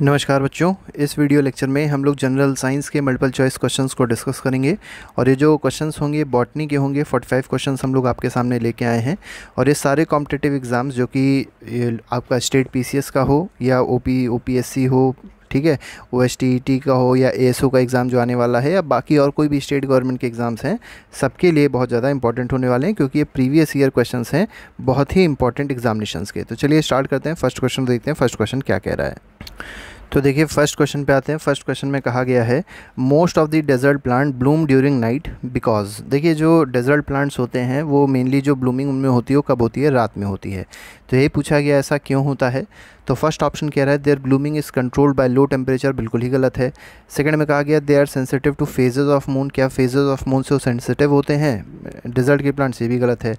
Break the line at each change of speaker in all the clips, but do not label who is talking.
नमस्कार बच्चों इस वीडियो लेक्चर में हम लोग जनरल साइंस के मल्टीपल चॉइस क्वेश्चंस को डिस्कस करेंगे और ये जो क्वेश्चंस होंगे बॉटनी के होंगे 45 क्वेश्चन हम लोग आपके सामने लेके आए हैं और ये सारे कॉम्पिटेटिव एग्ज़ाम्स जो कि आपका स्टेट पीसीएस का हो या ओपी ओपीएससी हो ठीक है ओ एस टी टी का हो या ए का एग्ज़ाम जो आने वाला है या बाकी और कोई भी स्टेट गवर्नमेंट के एग्ज़ाम्स हैं सबके लिए बहुत ज़्यादा इंपॉर्टेंट होने वाले हैं क्योंकि ये प्रीवियस ईयर क्वेश्चन हैं बहुत ही इंपॉर्टेंट एग्जामिनेशन के तो चलिए स्टार्ट करते हैं फर्स्ट क्वेश्चन देखते हैं फर्स्ट क्वेश्चन क्या कह रहा है तो देखिए फर्स्ट क्वेश्चन पे आते हैं फर्स्ट क्वेश्चन में कहा गया है most of the desert plant bloom during night because देखिए जो डेजर्ट प्लांट्स होते हैं वो मेनली जो ब्लूमिंग उनमें होती है हो, कब होती है रात में होती है तो ये पूछा गया ऐसा क्यों होता है तो फर्स्ट ऑप्शन कह रहा है their blooming is controlled by low temperature बिल्कुल ही गलत है सेकंड में कहा गया they are sensitive to phases of moon क्या फेजेस ऑफ मून से वो सेंसिटिव होते हैं डेजर्ट के प्लांट्स ये भी गलत है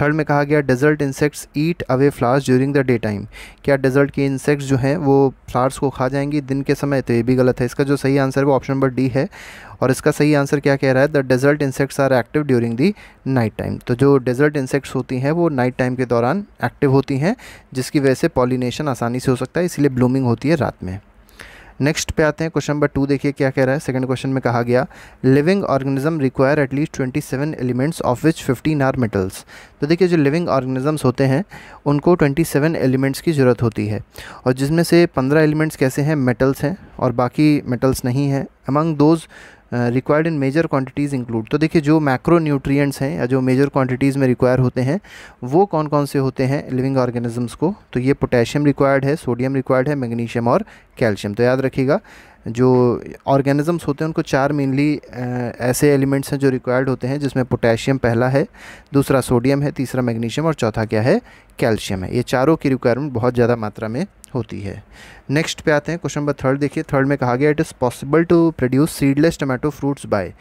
थर्ड में कहा गया desert insects eat away flowers during the day time क्या डेजर्ट के इंसेक्ट्स जो हैं वो फ्लावर्स को खा जाएंगी दिन के समय तो ये भी गलत है इसका जो सही आंसर है वो ऑप्शन नंबर डी है और इसका सही आंसर क्या कह रहा है the desert insects are active during the night time तो जो डेजर्ट इंसेक्ट्स होती हैं वो नाइट टाइम के दौरान एक्टिव होती हैं जिसकी वजह से पॉलीनेशन आसानी से हो सकता है इसीलिए ब्लूमिंग होती है रात में नेक्स्ट पे आते हैं क्वेश्चन नंबर टू देखिए क्या कह रहा है सेकंड क्वेश्चन में कहा गया living organism require at least twenty seven elements of which fifteen are metals तो देखिए जो लिविंग ऑर्गेनिजम्स होते हैं उनको ट्वेंटी सेवन एलिमेंट्स की ज़रूरत होती है और जिसमें से पंद्रह एलिमेंट्स कैसे हैं मेटल्स हैं और बाकी मेटल्स नहीं हैं among those required in major quantities include तो देखिए जो मैक्रो न्यूट्रिएंट्स हैं या जो मेजर क्वांटिटीज़ में रिक्वायर होते हैं वो कौन कौन से होते हैं लिविंग ऑर्गेनिजम्स को तो ये पोटेशियम रिक्वायर्ड है सोडियम रिक्वायर्ड है मैग्नीशियम और कैल्शियम तो याद रखिएगा जो ऑर्गेनिजम्स होते हैं उनको चार मेनली uh, ऐसे एलिमेंट्स हैं जो रिक्वायर्ड होते हैं जिसमें पोटेशियम पहला है दूसरा सोडियम है तीसरा मैग्नीशियम और चौथा क्या है कैल्शियम है ये चारों की रिक्वायरमेंट बहुत ज़्यादा मात्रा में होती है नेक्स्ट पे आते हैं क्वेश्चन नंबर थर्ड देखिए थर्ड में कहा गया it is possible to produce seedless tomato fruits by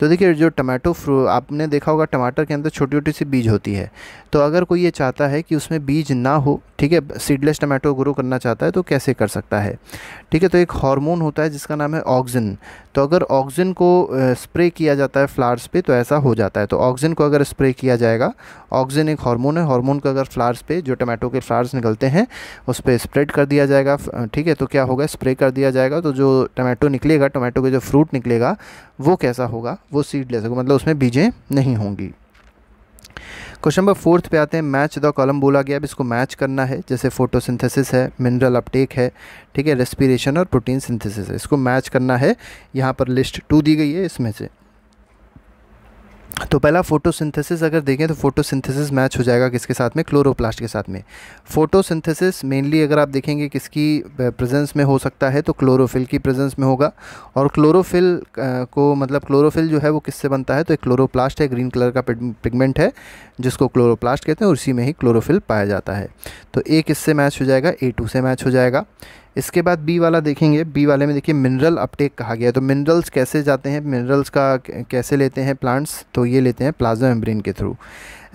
तो देखिए जो टमाटो फ्रू आपने देखा होगा टमाटर के अंदर छोटी छोटी सी बीज होती है तो अगर कोई ये चाहता है कि उसमें बीज ना हो ठीक है सीडलेस टमाटो ग्रो करना चाहता है तो कैसे कर सकता है ठीक है तो एक हार्मोन होता है जिसका नाम है ऑक्सीजन तो अगर ऑक्सीजन को स्प्रे किया जाता है फ्लावर्स पे तो ऐसा हो जाता है तो ऑक्सीजन को अगर स्प्रे किया जाएगा ऑक्सीजन एक हार्मोन है हार्मोन को अगर फ्लावर्स पे जो टमाटो के फ्लावर्स निकलते हैं उस पर स्प्रेड कर दिया जाएगा ठीक है तो क्या होगा स्प्रे कर दिया जाएगा तो जो टमाटो निकलेगा टमाटो का जो फ्रूट निकलेगा वो कैसा होगा वो सीडलेस होगा मतलब उसमें बीजें नहीं होंगी क्वेश्चन नंबर फोर्थ पे आते हैं मैच द कॉलम बोला गया अब इसको मैच करना है जैसे फोटोसिंथेसिस है मिनरल अपटेक है ठीक है रेस्पिरेशन और प्रोटीन सिंथेसिस है इसको मैच करना है यहाँ पर लिस्ट टू दी गई है इसमें से तो पहला फोटोसिंथेसिस अगर देखें तो फोटोसिंथेसिस मैच हो जाएगा किसके साथ में क्लोरोप्लास्ट के साथ में फोटोसिंथेसिस मेनली अगर आप देखेंगे किसकी प्रेजेंस में हो सकता है तो क्लोरोफिल की प्रेजेंस में होगा और क्लोरोफिल को मतलब क्लोरोफिल जो है वो किससे बनता है तो एक क्लोरोप्लास्ट है ग्रीन कलर का पिगमेंट है जिसको क्लोरोप्लास्ट कहते हैं उसी में ही क्लोरोफिल पाया जाता है तो ए किससे मैच हो जाएगा ए टू से मैच हो जाएगा इसके बाद बी वाला देखेंगे बी वाले में देखिए मिनरल अपटेक कहा गया है तो मिनरल्स कैसे जाते हैं मिनरल्स का कैसे लेते हैं प्लांट्स तो ये लेते हैं प्लाज्मा मेम्ब्रेन के थ्रू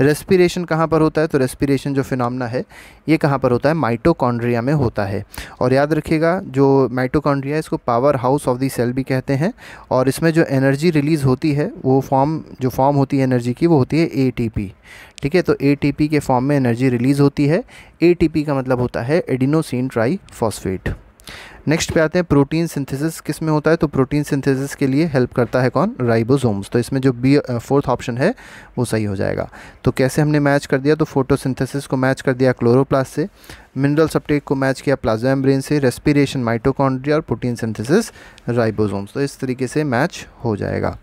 रेस्पिरेशन कहाँ पर होता है तो रेस्पिरेशन जो फिनमना है ये कहाँ पर होता है माइटोकॉन्ड्रिया में होता है और याद रखिएगा जो माइटोकॉन्ड्रिया इसको power house of the cell भी कहते हैं और इसमें जो एनर्जी रिलीज़ होती है वो फॉर्म जो फॉर्म होती है एनर्जी की वो होती है ए ठीक है तो ए के फॉर्म में एनर्जी रिलीज़ होती है ए का मतलब होता है एडिनोसिन ट्राई फॉस्फेट नेक्स्ट पे आते हैं प्रोटीन सिंथेसिस किस में होता है तो प्रोटीन सिंथेसिस के लिए हेल्प करता है कौन राइबोसोम्स तो इसमें जो बी फोर्थ ऑप्शन है वो सही हो जाएगा तो कैसे हमने मैच कर दिया तो फोटोसिंथेसिस को मैच कर दिया क्लोरोप्लास्ट से मिनरल सप्टेक को मैच किया प्लाज्मा एम्ब्रेन से रेस्पिरेशन माइटोकॉन्ड्रिया और प्रोटीन सिंथेसिस राइबोसोम्स तो इस तरीके से मैच हो जाएगा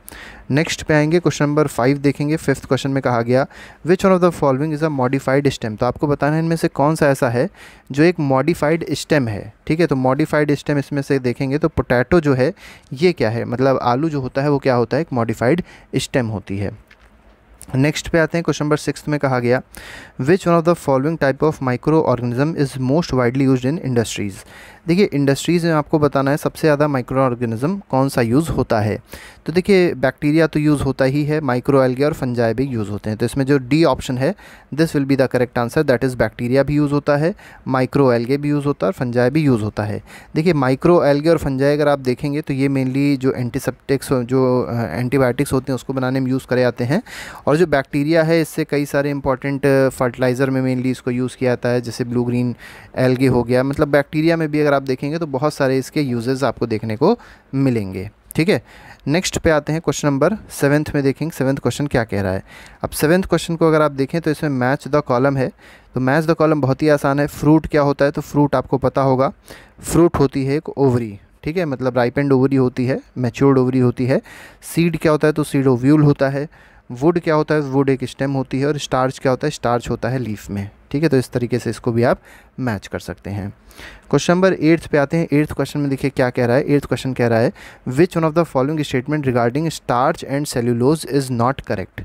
नेक्स्ट पे आएंगे क्वेश्चन नंबर फाइव देखेंगे फिफ्थ क्वेश्चन में कहा गया which one of the following is a modified stem तो आपको बताना है इनमें से कौन सा ऐसा है जो एक मॉडिफाइड स्टेम है ठीक है तो मॉडिफाइड स्टेम इसमें से देखेंगे तो पोटैटो जो है ये क्या है मतलब आलू जो होता है वो क्या होता है एक मॉडिफाइड स्टेम होती है नेक्स्ट पे आते हैं क्वेश्चन नंबर सिक्स में कहा गया which one of the following type of micro organism is most widely use in industries देखिए इंडस्ट्रीज़ में आपको बताना है सबसे ज़्यादा माइक्रो ऑर्गेनिज़म कौन सा यूज़ होता है तो देखिए बैक्टीरिया तो यूज़ होता ही है माइक्रो एल्गे और फंजाए भी यूज़ होते हैं तो इसमें जो डी ऑप्शन है this will be the correct answer that is bacteria भी यूज़ होता है माइक्रो एल्गे भी यूज़ होता है और फंजाए भी यूज़ होता है देखिए माइक्रो एल्गे और फंजाए अगर आप देखेंगे तो ये मेनली जो एंटीसेप्टिक्स जो एंटीबायोटिक्स होते हैं उसको बनाने में यूज़ करे जाते हैं और जो बैक्टीरिया है इससे कई सारे इंपॉर्टेंट फर्टिलाइज़र में मेनली इसको यूज़ किया जाता है जैसे ब्लू ग्रीन एल्गे हो गया मतलब बैक्टीरिया में भी अगर आप देखेंगे तो बहुत सारे इसके यूजेज़ आपको देखने को मिलेंगे ठीक है नेक्स्ट पे आते हैं क्वेश्चन नंबर सेवन्थ में देखेंगे सेवन्थ क्वेश्चन क्या कह रहा है अब सेवन्थ क्वेश्चन को अगर आप देखें तो इसमें मैच द कॉलम है तो मैच द कॉलम बहुत ही आसान है फ्रूट क्या होता है तो फ्रूट आपको पता होगा फ्रूट होती है एक ओवरी ठीक है मतलब राइप एंड ओवरी होती है मेच्योर्ड ओवरी होती है सीड क्या होता है तो सीड ओव्यूल होता है वुड क्या होता है वुड एक स्टेम होती है और स्टार्च क्या होता है स्टार्च होता है लीफ में ठीक है तो इस तरीके से इसको भी आप मैच कर सकते हैं क्वेश्चन नंबर एट्थ पे आते हैं एट्थ क्वेश्चन में देखिए क्या कह रहा है एट्थ क्वेश्चन कह रहा है which one of the following statement regarding starch and cellulose is not correct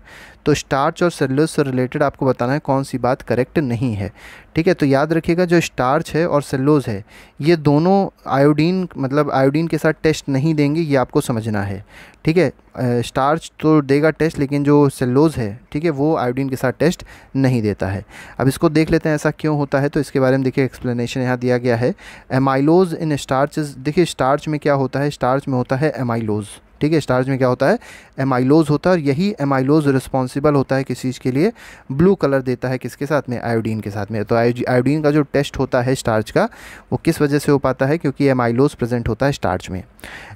तो स्टार्च और सेल्यूलोज से रिलेटेड आपको बताना है कौन सी बात करेक्ट नहीं है ठीक है तो याद रखिएगा जो स्टार्च है और सेल्यूलोज है ये दोनों आयोडीन मतलब आयोडीन के साथ टेस्ट नहीं देंगे ये आपको समझना है ठीक है स्टार्च तो देगा टेस्ट लेकिन जो सेल्यूलोज है ठीक है वो आयोडीन के साथ टेस्ट नहीं देता है अब इसको देख लेते हैं ऐसा क्यों होता है तो इसके बारे में टाइम देखिए एक्सप्लेनेशन यहाँ दिया गया है एमाइलोज इन स्टार्च देखिए स्टार्च में क्या होता है स्टार्च में होता है एमाइलोज़ ठीक है स्टार्च में क्या होता है एमाइलोज होता है और यही एमाइलोज रिस्पॉन्सिबल होता है किस चीज़ के लिए ब्लू कलर देता है किसके साथ में आयोडीन के साथ में तो आयोडीन का जो टेस्ट होता है स्टार्च का वो किस वजह से हो पाता है क्योंकि एमाइलोज प्रेजेंट होता है स्टार्च में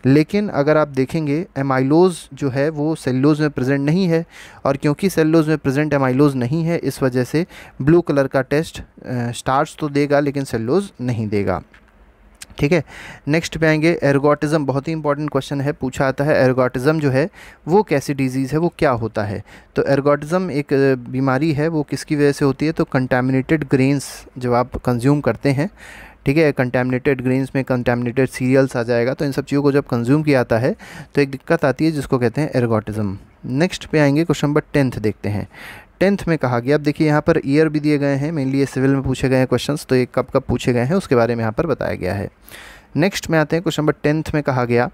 लेकिन अगर आप देखेंगे एमाइलोज जो है वो सेल्लोज में प्रेजेंट नहीं है और क्योंकि सेल्लोज में प्रेजेंट एमाइलोज नहीं है इस वजह से ब्लू कलर का टेस्ट स्टार्च तो देगा लेकिन सेल्लोज नहीं देगा ठीक है नेक्स्ट पे आएंगे एरोगॉटिज़म बहुत ही इंपॉर्टेंट क्वेश्चन है पूछा आता है एरोगॉटिज़म जो है वो कैसी डिजीज़ है वो क्या होता है तो एरोगॉटिज़म एक बीमारी है वो किसकी वजह से होती है तो कंटेमिनेटेड ग्रेन्स जब आप कंज्यूम करते हैं ठीक है कंटेमिनेटेड ग्रेन्स में कंटेमिनेटेड सीरियल्स आ जाएगा तो इन सब चीज़ों को जब कंज्यूम किया जाता है तो एक दिक्कत आती है जिसको कहते हैं एरोगॉटिज़म नेक्स्ट पे आएंगे क्वेश्चन नंबर टेंथ देखते हैं टेंथ में कहा गया अब देखिए यहाँ पर ईयर भी दिए गए हैं मेनली ये सिविल में पूछे गए हैं क्वेश्चंस तो ये कब कब पूछे गए हैं उसके बारे में यहाँ पर बताया गया है नेक्स्ट में आते हैं क्वेश्चन नंबर टेंथ में कहा गया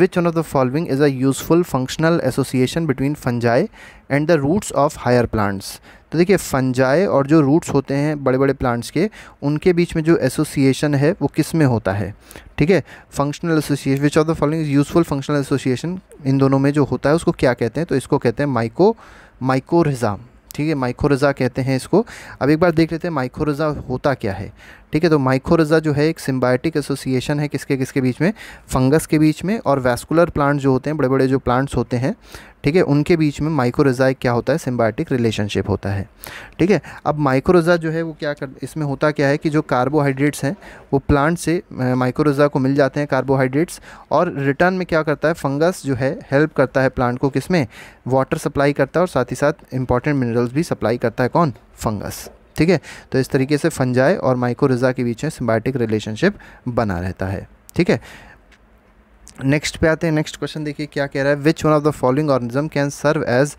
which one of the following is a useful functional association between fungi and the roots of higher plants तो देखिए फंजाए और जो रूट्स होते हैं बड़े बड़े प्लांट्स के उनके बीच में जो एसोसिएशन है वो किस में होता है ठीक है functional association which of the following useful functional association इन दोनों में जो होता है उसको क्या कहते हैं तो इसको कहते हैं माइको माइकोरिज़ाम ठीक है माइक्रोजा कहते हैं इसको अब एक बार देख लेते हैं माइक्रोजा होता क्या है ठीक है तो माइक्रोरजा जो है एक सिम्बायोटिक एसोसिएशन है किसके किसके बीच में फंगस के बीच में और वैस्कुलर प्लांट जो होते हैं बड़े बड़े जो प्लांट्स होते हैं ठीक है उनके बीच में माइक्रोरजा क्या होता है सिम्बायोटिक रिलेशनशिप होता है ठीक है अब माइक्रोरजा जो है वो क्या कर इसमें होता क्या है कि जो कार्बोहाइड्रेट्स हैं वो प्लांट से माइक्रोरजा को मिल जाते हैं कार्बोहाइड्रेट्स और रिटर्न में क्या करता है फंगस जो है हेल्प करता है प्लांट को किसमें वाटर सप्लाई करता है और साथ ही साथ इंपॉर्टेंट मिनरल्स भी सप्लाई करता है कौन फंगस ठीक है तो इस तरीके से फंजाई और माइकोरिजा के बीच में सिम्बायोटिक रिलेशनशिप बना रहता है ठीक है नेक्स्ट पे आते हैं नेक्स्ट क्वेश्चन देखिए क्या कह रहा है which one of the following organism can serve as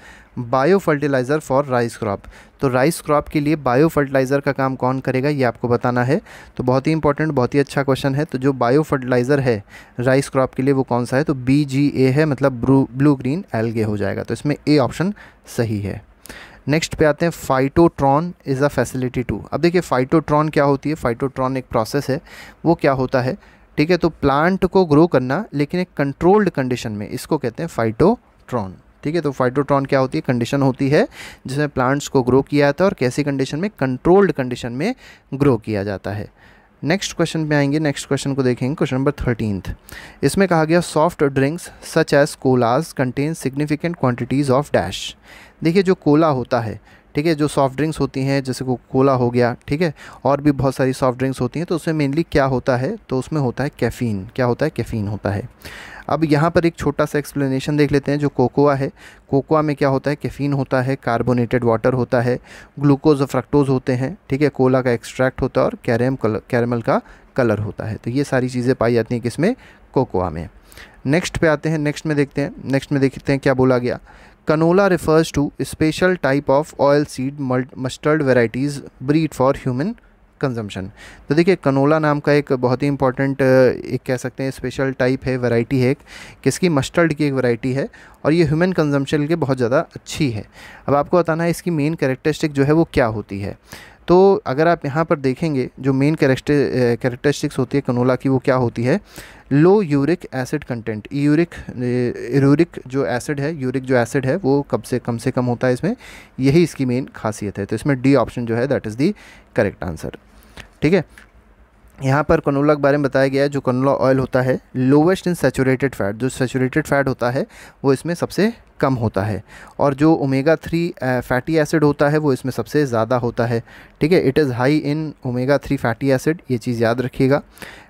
bio fertilizer for rice crop तो राइस क्रॉप के लिए बायो फर्टिलाइज़र का काम कौन करेगा ये आपको बताना है तो बहुत ही इंपॉर्टेंट बहुत ही अच्छा क्वेश्चन है तो जो बायो फर्टिलाइज़र है राइस क्रॉप के लिए वो कौन सा है तो बी जी ए है मतलब ब्लू ग्रीन एल्गे हो जाएगा तो इसमें ए ऑप्शन सही है नेक्स्ट पे आते हैं phytotron is a facility to अब देखिए फाइटोट्रॉन क्या होती है फाइटोट्रॉन एक प्रोसेस है वो क्या होता है ठीक है तो प्लांट को ग्रो करना लेकिन एक कंट्रोल्ड कंडीशन में इसको कहते हैं फाइटोट्रॉन ठीक है तो फाइटोट्रॉन क्या होती है कंडीशन होती है जिसमें प्लांट्स को ग्रो किया जाता है और कैसी कंडीशन में कंट्रोल्ड कंडीशन में ग्रो किया जाता है नेक्स्ट क्वेश्चन पे आएंगे नेक्स्ट क्वेश्चन को देखेंगे क्वेश्चन नंबर थर्टीनथ इसमें कहा गया soft drinks such as colas contain significant quantities of dash देखिए जो कोला होता है ठीक है जो सॉफ्ट ड्रिंक्स होती हैं जैसे को कोला हो गया ठीक है और भी बहुत सारी सॉफ्ट ड्रिंक्स होती हैं तो उसमें मेनली क्या होता है तो उसमें होता है कैफ़ीन क्या होता है कैफ़ीन होता है अब यहाँ पर एक छोटा सा एक्सप्लेनेशन देख लेते हैं जो कोकोआ है कोकोआ में क्या होता है कैफ़ीन होता है कार्बोनेटेड वाटर होता है ग्लूकोज और फ्रक्टोज होते हैं ठीक है कोला का एक्स्ट्रैक्ट होता है और कैरम कलर कैरमल का कलर होता है तो ये सारी चीज़ें पाई जाती हैं किसमें कोकोआ में नेक्स्ट पे आते हैं नेक्स्ट में देखते हैं नेक्स्ट में देखते हैं क्या बोला गया canola refers to special type of oil seed mustard varieties breed for human consumption तो देखिए कनोला नाम का एक बहुत ही इंपॉर्टेंट एक कह सकते हैं स्पेशल टाइप है वैरायटी है किसकी मस्टर्ड की एक वैरायटी है और ये ह्यूमन कंजम्पशन के लिए बहुत ज़्यादा अच्छी है अब आपको बताना है इसकी मेन करेक्टरिस्टिक जो है वो क्या होती है तो अगर आप यहाँ पर देखेंगे जो मेन करेक्टर करेक्टरिस्टिक्स होती है कनोला की वो क्या होती है low uric acid content uric uric जो एसिड है यूरिक जो एसिड है वो कब से कम से कम होता है इसमें यही इसकी मेन खासियत है तो इसमें डी ऑप्शन जो है that is the correct answer ठीक है यहाँ पर कनोला के बारे में बताया गया है जो कनोला ऑयल होता है लोवेस्ट इन सेचूरेटेड फैट जो सेचूरेटेड फैट होता है वो इसमें सबसे कम होता है और जो ओमेगा थ्री फैटी एसिड होता है वो इसमें सबसे ज़्यादा होता है ठीक है it is high in omega three fatty acid ये चीज़ याद रखिएगा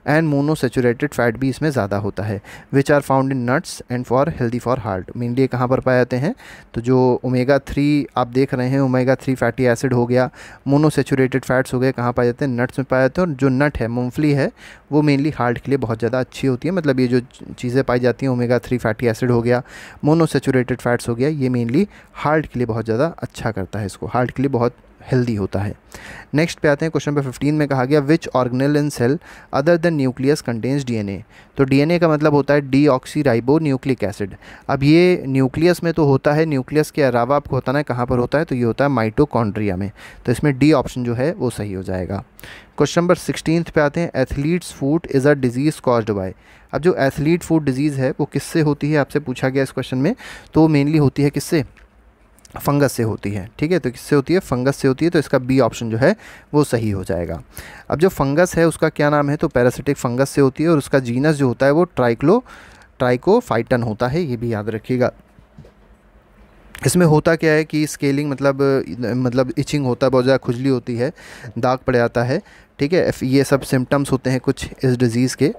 एंड मोनोसेचुरेटेड फैट भी इसमें ज़्यादा होता है which are found in nuts and for healthy for heart mainly कहाँ पर पाए जाते हैं तो जो ओमेगा थ्री आप देख रहे हैं ओमेगा थ्री फैटी एसिड हो गया मोनोसेचुरेटेड फैट्स हो गए कहाँ पाए जाते हैं नट्स में पाए जाते हैं और जो नट है मूंगफली है वो मेनली हार्ट के लिए बहुत ज़्यादा अच्छी होती है मतलब ये जो चीज़ें पाई जाती हैं ओमेगा थ्री फैटी एसिड हो गया मोनोसेचुरेटेड फैट्स हो गया ये मेनली हार्ट के लिए बहुत ज़्यादा अच्छा करता है इसको हार्ट के लिए बहुत हेल्दी होता है नेक्स्ट पे आते हैं क्वेश्चन नंबर फिफ्टीन में कहा गया which organelle in cell other than nucleus contains DNA तो डीएनए का मतलब होता है डी ऑक्सीराइबो न्यूक्लिक एसिड अब ये न्यूक्लियस में तो होता है न्यूक्लियस के अलावा आपको बताना है कहाँ पर होता है तो ये होता है माइटोकॉन्ड्रिया में तो इसमें डी ऑप्शन जो है वो सही हो जाएगा क्वेश्चन नंबर सिक्सटीन पे आते हैं athlete's foot is a disease caused by अब जो एथलीट फूड डिजीज़ है वो किससे होती है आपसे पूछा गया इस क्वेश्चन में तो मेनली होती है किससे फंगस से होती है ठीक है तो किससे होती है फंगस से होती है तो इसका बी ऑप्शन जो है वो सही हो जाएगा अब जो फंगस है उसका क्या नाम है तो पैरासिटिक फंगस से होती है और उसका जीनस जो होता है वो ट्राइक्लो ट्राइकोफाइटन होता है ये भी याद रखिएगा इसमें होता क्या है कि स्केलिंग मतलब मतलब इचिंग होता है बहुत ज़्यादा खुजली होती है दाग पड़ जाता है ठीक है ये सब सिम्टम्स होते हैं कुछ इस डिज़ीज़ के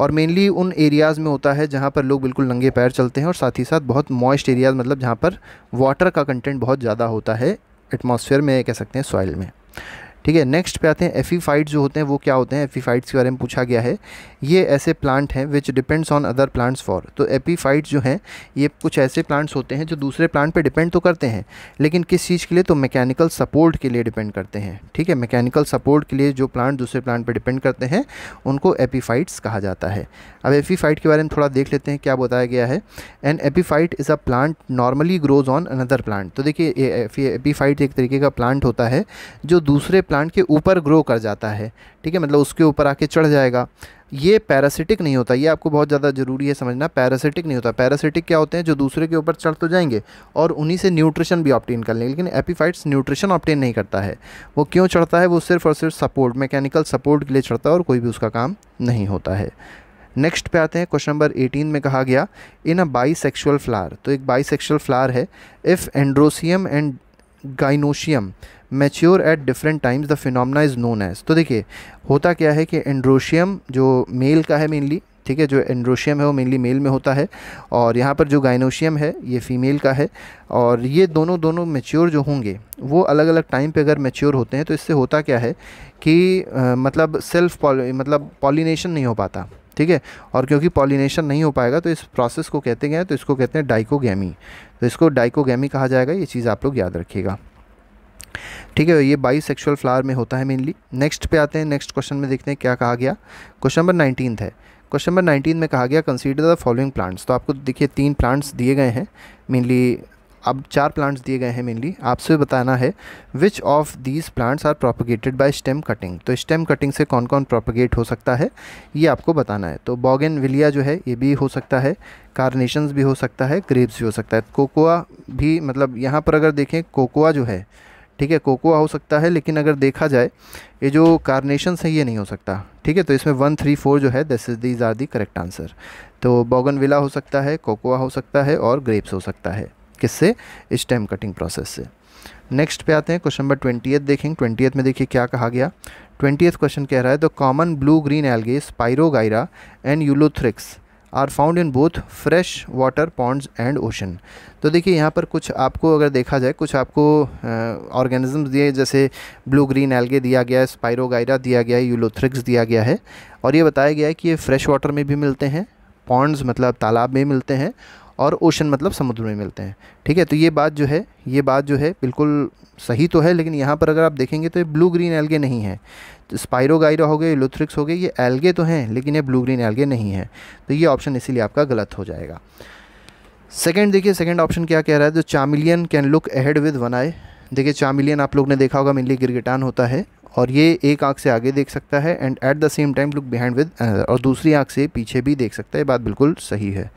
और मेनली उन एरियाज़ में होता है जहाँ पर लोग बिल्कुल नंगे पैर चलते हैं और साथ ही साथ बहुत मॉइस्ट एरियाज़ मतलब जहाँ पर वाटर का कंटेंट बहुत ज़्यादा होता है एटमोसफियर में कह सकते हैं सॉइल में ठीक है नेक्स्ट पे आते हैं एफीफाइट जो होते हैं वो क्या होते हैं एफीफाइट्स के बारे में पूछा गया है ये ऐसे प्लांट हैं which depends on other plants for तो एपीफाइट्स जो हैं ये कुछ ऐसे प्लांट्स होते हैं जो दूसरे प्लांट पर डिपेंड तो करते हैं लेकिन किस चीज़ के लिए तो मैकेनिकल सपोर्ट के लिए डिपेंड करते हैं ठीक है मैकेनिकल सपोर्ट के लिए जो प्लांट दूसरे प्लांट पर डिपेंड करते हैं उनको एपीफाइट्स कहा जाता है अब एपीफाइट के बारे में थोड़ा देख लेते हैं क्या बताया गया है an epiphyte is a plant normally grows on another plant तो देखिए एपीफाइट एक तरीके का प्लांट होता है जो दूसरे प्लांट प्लांट के ऊपर ग्रो कर जाता है ठीक है मतलब उसके ऊपर आके चढ़ जाएगा ये पैरासिटिक नहीं होता ये आपको बहुत ज़्यादा ज़रूरी है समझना पैरासिटिक नहीं होता पैरासिटिक क्या होते हैं जो दूसरे के ऊपर चढ़ तो जाएंगे और उन्हीं से न्यूट्रिशन भी ऑप्टेन कर लेंगे लेकिन एपीफाइट्स न्यूट्रिशन ऑप्टेन नहीं करता है वो क्यों चढ़ता है वो सिर्फ और सिर्फ सपोर्ट मैकेनिकल सपोर्ट के लिए चढ़ता है और कोई भी उसका काम नहीं होता है नेक्स्ट पे आते हैं क्वेश्चन नंबर 18 में कहा गया इन अ बाई फ्लार तो एक बाई सेक्शुअल फ्लार है if androecium and gynoecium mature at different times the phenomenon is known as तो देखिए होता क्या है कि एंड्रोशियम जो मेल का है मेनली ठीक है जो एंड्रोशियम है वो मेनली मेल में होता है और यहाँ पर जो गाइनोशियम है ये फीमेल का है और ये दोनों दोनों मेच्योर जो होंगे वो अलग अलग टाइम पे अगर मेच्योर होते हैं तो इससे होता क्या है कि आ, मतलब सेल्फ मतलब पॉलिनेशन नहीं हो पाता ठीक है और क्योंकि पॉलिनेशन नहीं हो पाएगा तो इस प्रोसेस को कहते हैं तो इसको कहते हैं डाइकोगैमी तो इसको डाइकोगैमी कहा जाएगा ये चीज़ आप लोग याद रखिएगा ठीक है ये बाई सेक्शुअल फ्लावर में होता है मेनली नेक्स्ट पे आते हैं नेक्स्ट क्वेश्चन में देखते हैं क्या कहा गया क्वेश्चन नंबर नाइनटीन है क्वेश्चन नंबर नाइनटीन में कहा गया कंसीडर द फॉलोइंग प्लांट्स तो आपको देखिए तीन प्लांट्स दिए गए हैं मेनली अब चार प्लांट्स दिए गए हैं मेनली आपसे बताना है which of these plants are propagated by stem cutting तो स्टेम कटिंग से कौन कौन प्रोपोगेट हो सकता है ये आपको बताना है तो बॉगेन विलिया जो है ये भी हो सकता है कार्नेशंस भी हो सकता है ग्रेप्स भी हो सकता है कोकोआ भी मतलब यहाँ पर अगर देखें कोकोआ जो है ठीक है कोकोआ हो सकता है लेकिन अगर देखा जाए ये जो कार्नेशन है ये नहीं हो सकता ठीक है तो इसमें वन थ्री फोर जो है this is these are the correct answer तो बॉगनविला हो सकता है कोकोआ हो सकता है और ग्रेप्स हो सकता है किससे स्टेम कटिंग प्रोसेस से नेक्स्ट पे आते हैं क्वेश्चन नंबर ट्वेंटी देखेंगे ट्वेंटी में देखिए क्या कहा गया ट्वेंटी क्वेश्चन कह रहा है the common blue green algae spirogyra and ulothrix are found in both fresh water ponds and ocean तो देखिए यहाँ पर कुछ आपको अगर देखा जाए कुछ आपको ऑर्गेनिजम्स दिए जैसे ब्लू ग्रीन एल्गे दिया गया है स्पायरोगाइरा दिया गया है यूलोथ्रिक्स दिया गया है और ये बताया गया है कि ये फ्रेश वाटर में भी मिलते हैं पॉन्ड्स मतलब तालाब में मिलते हैं और ओशन मतलब समुद्र में मिलते हैं ठीक है तो ये बात जो है ये बात जो है बिल्कुल सही तो है लेकिन यहाँ पर अगर आप देखेंगे तो ये ब्लू ग्रीन एल्गे नहीं है तो स्पायरोगाइरा हो गए लुथ्रिक्स हो गए ये एल्गे तो हैं लेकिन ये ब्लू ग्रीन एल्गे नहीं है तो ये ऑप्शन इसीलिए आपका गलत हो जाएगा सेकेंड देखिए सेकेंड ऑप्शन क्या कह रहा है तो chameleon can look ahead with one eye देखिए चामिलियन आप लोग ने देखा होगा मेनली गिरगिटान होता है और ये एक आंख से आगे देख सकता है and at the same time look behind with और दूसरी आंख से पीछे भी देख सकता है ये बात बिल्कुल सही है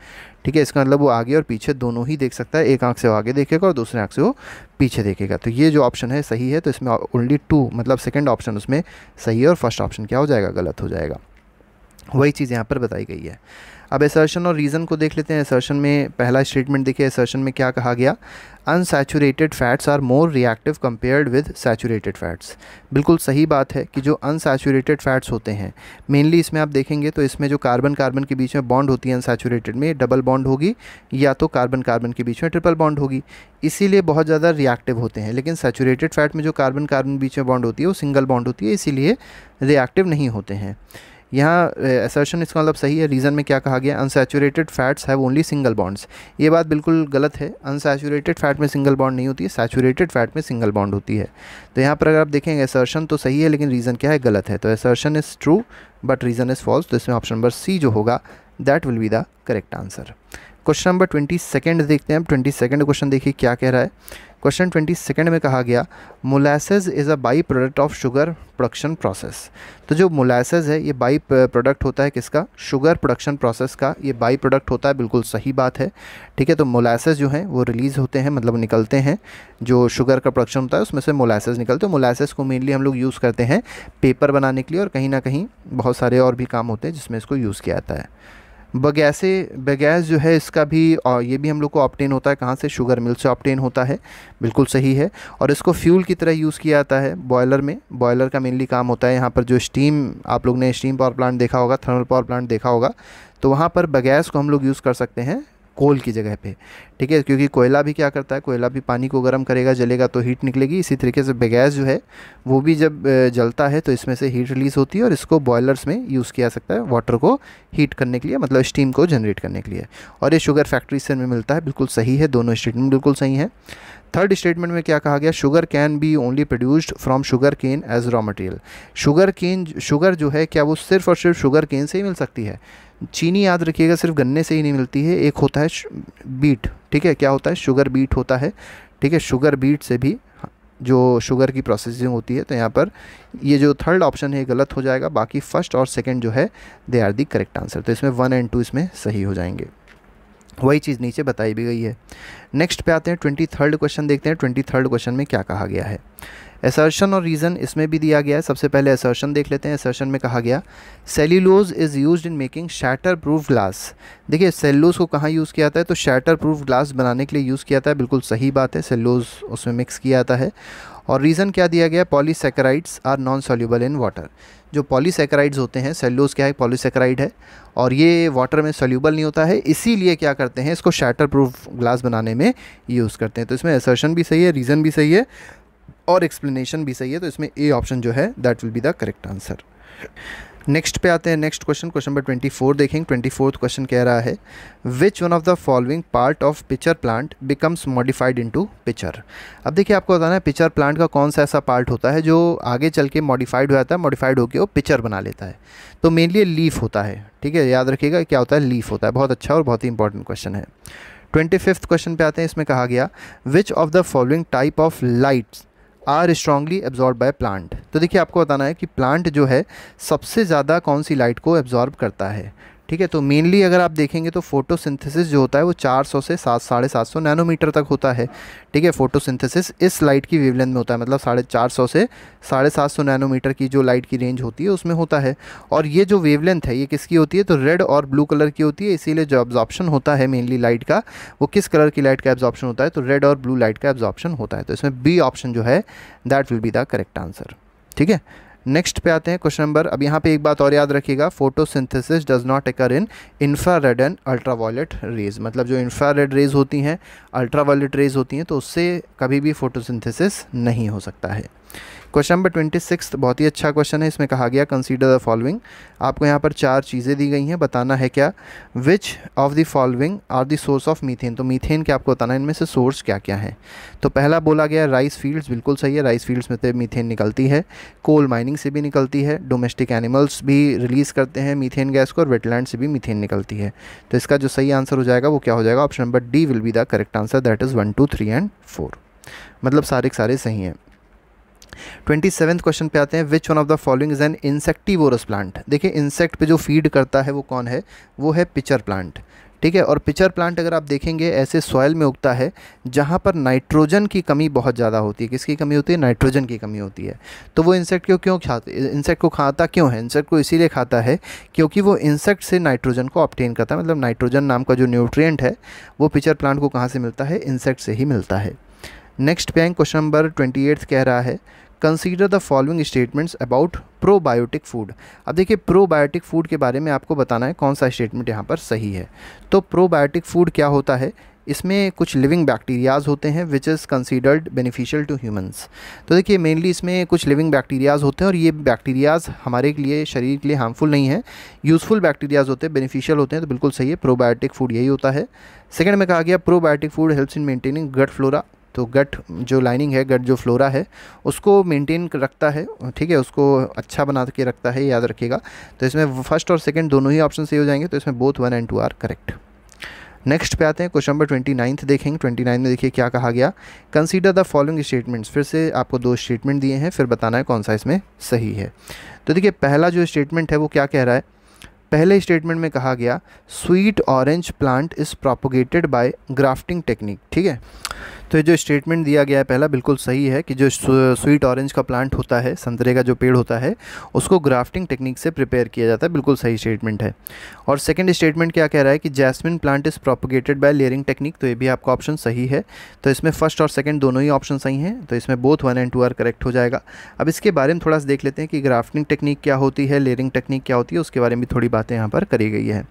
ठीक है इसका मतलब वो आगे और पीछे दोनों ही देख सकता है एक आंख से वो आगे देखेगा और दूसरे आंख से वो पीछे देखेगा तो ये जो ऑप्शन है सही है तो इसमें ओनली टू मतलब सेकेंड ऑप्शन उसमें सही है और फर्स्ट ऑप्शन क्या हो जाएगा गलत हो जाएगा वही चीज़ यहाँ पर बताई गई है अब एसर्शन और रीज़न को देख लेते हैं एसर्शन में पहला स्टेटमेंट देखिए एसर्शन में क्या कहा गया unsaturated fats are more reactive compared with saturated fats बिल्कुल सही बात है कि जो अनसैचुरेटेड फैट्स होते हैं मेनली इसमें आप देखेंगे तो इसमें जो कार्बन कार्बन के बीच में बॉन्ड होती है अनसैचुरेटेड में डबल बॉन्ड होगी या तो कार्बन कार्बन के बीच में ट्रिपल बॉन्ड होगी इसीलिए बहुत ज़्यादा रिएक्टिव होते हैं लेकिन सैचुरेटेड फैट में जो कार्बन कार्बन बीच में बॉन्ड होती है वो सिंगल बॉन्ड होती है इसीलिए रिएक्टिव नहीं होते हैं यहाँ एसर्शन इसका मतलब सही है रीज़न में क्या कहा गया unsaturated fats have only single bonds ये बात बिल्कुल गलत है अनसेचुरेटेड फैट में सिंगल बॉन्ड नहीं होती है सैचुरेटेड फैट में सिंगल बॉन्ड होती है तो यहाँ पर अगर आप देखेंगे एसर्शन तो सही है लेकिन रीज़न क्या है गलत है तो assertion is true but reason is false तो इसमें ऑप्शन नंबर सी जो होगा that will be the correct answer question number twenty second देखते हैं ट्वेंटी सेकेंड क्वेश्चन देखिए क्या कह रहा है क्वेश्चन ट्वेंटी सेकेंड में कहा गया molasses is a by product of sugar production process तो जो मोलासेज है ये बाई प्रोडक्ट होता है किसका शुगर प्रोडक्शन प्रोसेस का ये बाई प्रोडक्ट होता है बिल्कुल सही बात है ठीक है तो मोलासेज जो हैं वो रिलीज़ होते हैं मतलब निकलते हैं जो शुगर का प्रोडक्शन होता है उसमें से मोलासेज निकलते हैं मोलासेज तो को मेनली हम लोग यूज़ करते हैं पेपर बनाने के लिए और कहीं ना कहीं बहुत सारे और भी काम होते हैं जिसमें इसको यूज़ किया जाता है बगैसे बगैस जो है इसका भी और ये भी हम लोग को ऑप्टेन होता है कहाँ से शुगर मिल से ऑप्टेन होता है बिल्कुल सही है और इसको फ्यूल की तरह यूज़ किया जाता है बॉयलर में बॉयलर का मेनली काम होता है यहाँ पर जो स्टीम आप लोग ने स्टीम पावर प्लांट देखा होगा थर्मल पावर प्लांट देखा होगा तो वहाँ पर बगैस को हम लोग यूज़ कर सकते हैं कोल की जगह पे ठीक है क्योंकि कोयला भी क्या करता है कोयला भी पानी को गर्म करेगा जलेगा तो हीट निकलेगी इसी तरीके से बेगैस जो है वो भी जब जलता है तो इसमें से हीट रिलीज़ होती है और इसको बॉयलर्स में यूज़ किया सकता है वाटर को हीट करने के लिए मतलब स्टीम को जनरेट करने के लिए और ये शुगर फैक्ट्री से हमें मिलता है बिल्कुल सही है दोनों स्टेटमेंट बिल्कुल सही है थर्ड स्टेटमेंट में क्या कहा गया sugar can be only produced from sugar cane as raw material sugar cane sugar जो है क्या वो सिर्फ और सिर्फ शुगर केन से ही मिल सकती है चीनी याद रखिएगा सिर्फ गन्ने से ही नहीं मिलती है एक होता है बीट ठीक है क्या होता है शुगर बीट होता है ठीक है शुगर बीट से भी जो शुगर की प्रोसेसिंग होती है तो यहाँ पर ये जो थर्ड ऑप्शन है ये गलत हो जाएगा बाकी फर्स्ट और सेकेंड जो है they are the correct answer तो इसमें वन एंड टू इसमें सही हो जाएंगे वही चीज़ नीचे बताई भी गई है नेक्स्ट पे आते हैं ट्वेंटी थर्ड क्वेश्चन देखते हैं ट्वेंटी थर्ड क्वेश्चन में क्या कहा गया है एसर्शन और रीज़न इसमें भी दिया गया है सबसे पहले एसर्शन देख लेते हैं एसर्शन में कहा गया cellulose is use in making shatter proof glass देखिए सेल्यूलोज को कहाँ यूज़ किया जाता है तो शैटर प्रूफ ग्लास बनाने के लिए यूज़ किया जाता है बिल्कुल सही बात है सेल्यूलोज उसमें मिक्स किया जाता है और रीज़न क्या दिया गया polysaccharides are non soluble in water जो पॉलीसेक्राइड्स होते हैं सेल्यूलोज क्या है पॉलीसेक्राइड है और ये वाटर में सोल्यूबल नहीं होता है इसीलिए क्या करते हैं इसको शैटर प्रूफ ग्लास बनाने में यूज़ करते हैं तो इसमें एसर्शन भी सही है रीज़न भी सही है और एक्सप्लेनेशन भी सही है तो इसमें ए ऑप्शन जो है that will be the correct answer next पे आते हैं next question question number twenty four देखेंगे ट्वेंटी फोर्थ क्वेश्चन कह रहा है which one of the following part of picture plant becomes modified into picture अब देखिए आपको बताना है पिक्चर प्लांट का कौन सा ऐसा पार्ट होता है जो आगे चल के मॉडिफाइड हो जाता है मॉडिफाइड होकर वो पिक्चर बना लेता है तो मेनली लीफ होता है ठीक है याद रखिएगा क्या होता है लीफ होता है बहुत अच्छा और बहुत ही इंपॉर्टेंट क्वेश्चन है ट्वेंटी फिफ्थ क्वेश्चन पे आते हैं इसमें कहा गया which of the following type of lights are strongly absorb by plant तो देखिए आपको बताना है कि प्लांट जो है सबसे ज़्यादा कौन सी लाइट को एब्जॉर्ब करता है ठीक है तो मेनली अगर आप देखेंगे तो फोटोसिंथेसिस जो होता है वो 400 से सात साढ़े सात सौ नैनोमीटर तक होता है ठीक है फोटोसिंथेसिस इस लाइट की वेवलेंथ में होता है मतलब साढ़े चार सौ से साढ़े सात सौ नैनोमीटर की जो लाइट की रेंज होती है उसमें होता है और ये जो वेवलेंथ है ये किसकी होती है तो रेड और ब्लू कलर की होती है इसीलिए जो एब्जॉर्प्शन होता है मेनली लाइट का वो किस कलर की लाइट का एब्जॉर्प्शन होता है तो रेड और ब्लू लाइट का एब्जॉर्प्शन होता है तो इसमें बी ऑप्शन जो है that will be the correct answer ठीक है नेक्स्ट पे आते हैं क्वेश्चन नंबर अब यहाँ पे एक बात और याद रखिएगा photosynthesis does not occur in infrared and ultraviolet rays मतलब जो इंफ्रारेड रेज होती हैं अल्ट्रावायलेट रेज होती हैं तो उससे कभी भी फोटोसिंथेसिस नहीं हो सकता है क्वेश्चन नंबर ट्वेंटी सिक्स बहुत ही अच्छा क्वेश्चन है इसमें कहा गया कंसीडर द फॉलोइंग आपको यहाँ पर चार चीज़ें दी गई हैं बताना है क्या which of the following are the source of methane तो मीथेन के आपको बताना है इनमें से सोर्स क्या क्या है तो पहला बोला गया राइस फील्ड्स बिल्कुल सही है राइस फील्ड्स में से मीथेन निकलती है कोल माइनिंग से भी निकलती है डोमेस्टिक एनिमल्स भी रिलीज़ करते हैं मीथेन गैस को और वेटलैंड से भी मीथेन निकलती है तो इसका जो सही आंसर हो जाएगा वो क्या हो जाएगा option number D will be the correct answer that is one two three and four मतलब सारे सारे सही हैं ट्वेंटी सेवन्थ क्वेश्चन पे आते हैं which one of the following is an insectivorous plant देखिए इंसेक्ट पे जो फीड करता है वो कौन है वो है पिचर प्लांट ठीक है और पिचर प्लांट अगर आप देखेंगे ऐसे सॉयल में उगता है जहाँ पर नाइट्रोजन की कमी बहुत ज़्यादा होती है किसकी कमी होती है नाइट्रोजन की कमी होती है तो वो इंसेक्ट को क्यों खाते इंसेक्ट को खाता क्यों है इंसेक्ट को इसीलिए खाता है क्योंकि वो इंसेक्ट से नाइट्रोजन को ऑप्टेन करता है मतलब नाइट्रोजन नाम का जो न्यूट्रियट है वो पिचर प्लांट को कहाँ से मिलता है इंसेक्ट से ही मिलता है next bank question number twenty eighth कह रहा है consider the following statements about probiotic food अब देखिए प्रोबायोटिक फूड के बारे में आपको बताना है कौन सा स्टेटमेंट यहाँ पर सही है तो प्रोबायोटिक फूड क्या होता है इसमें कुछ लिविंग बैक्टीरियाज़ होते हैं which is considered beneficial to humans तो देखिए मेनली इसमें कुछ लिविंग बैक्टीरियाज़ होते हैं और ये बैक्टीरियाज़ हमारे लिए शरीर के लिए हार्मफुल नहीं है यूज़फुल बैक्टीरियाज़ होते हैं बेनिफिशियल होते हैं तो बिल्कुल सही है प्रोबायोटिक फूड यही होता है सेकेंड में कहा गया probiotic food helps in maintaining gut flora तो गट जो लाइनिंग है गट जो फ्लोरा है उसको मेंटेन रखता है ठीक है उसको अच्छा बना के रखता है याद रखिएगा तो इसमें फर्स्ट और सेकेंड दोनों ही ऑप्शन सही हो जाएंगे तो इसमें both one and two are correct next पे आते हैं क्वेश्चन नंबर ट्वेंटी नाइन्थ देखेंगे ट्वेंटी नाइन में देखिए क्या कहा गया कंसीडर द फॉलोइंग स्टेटमेंट्स फिर से आपको दो स्टेटमेंट दिए हैं फिर बताना है कौन सा इसमें सही है तो देखिए पहला जो स्टेटमेंट है वो क्या कह रहा है पहले स्टेटमेंट में कहा गया sweet orange plant is propagated by grafting technique ठीक है तो ये जो स्टेटमेंट दिया गया है पहला बिल्कुल सही है कि जो स्वीट ऑरेंज का प्लांट होता है संतरे का जो पेड़ होता है उसको ग्राफ्टिंग टेक्निक से प्रिपेयर किया जाता है बिल्कुल सही स्टेटमेंट है और सेकेंड स्टेटमेंट क्या कह रहा है कि jasmine plant is propagated by layering technique तो ये भी आपका ऑप्शन सही है तो इसमें फर्स्ट और सेकेंड दोनों ही ऑप्शन सही हैं तो इसमें both one and two are correct हो जाएगा अब इसके बारे में थोड़ा सा देख लेते हैं कि ग्राफ्टिंग टेक्निक क्या होती है लेयरिंग टेक्निक क्या होती है उसके बारे में थोड़ी बातें यहाँ पर करी गई है